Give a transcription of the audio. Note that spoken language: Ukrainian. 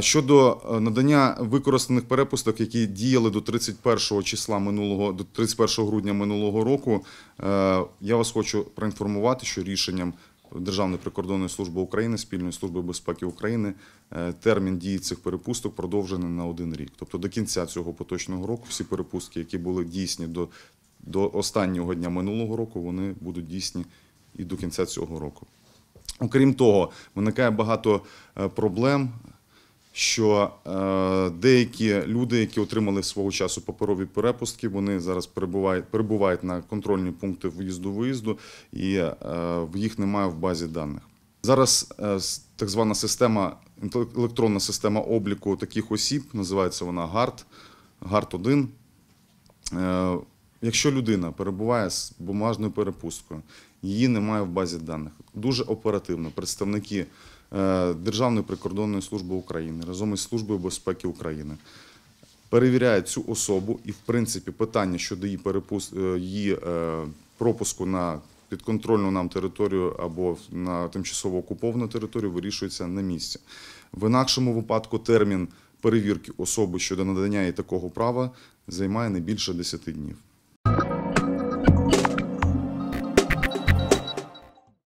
Щодо е, надання використаних перепусток, які діяли до 31 числа минулого до 31 грудня минулого року, е, я вас хочу проінформувати, що рішенням Державної прикордонної служби України спільної служби безпеки України е, термін дії цих перепусток продовжений на один рік. Тобто до кінця цього поточного року всі перепустки, які були дійсні до, до останнього дня минулого року, вони будуть дійсні і до кінця цього року. Окрім того, виникає багато проблем що е, деякі люди, які отримали свого часу паперові перепустки, вони зараз перебувають перебувають на контрольні пункти в'їзду-виїзду, і е, їх немає в базі даних. Зараз е, так звана система, електронна система обліку таких осіб, називається вона ГАРТ, ГАРТ-1. Якщо людина перебуває з бумажною перепусткою, її немає в базі даних. Дуже оперативно представники е, Державної прикордонної служби України разом із Службою безпеки України перевіряють цю особу, і, в принципі, питання щодо її перепуск е, її е, пропуску на підконтрольну нам територію або на тимчасово окуповану територію вирішується на місці. В інакшому випадку термін перевірки особи щодо надання їй такого права займає не більше 10 днів.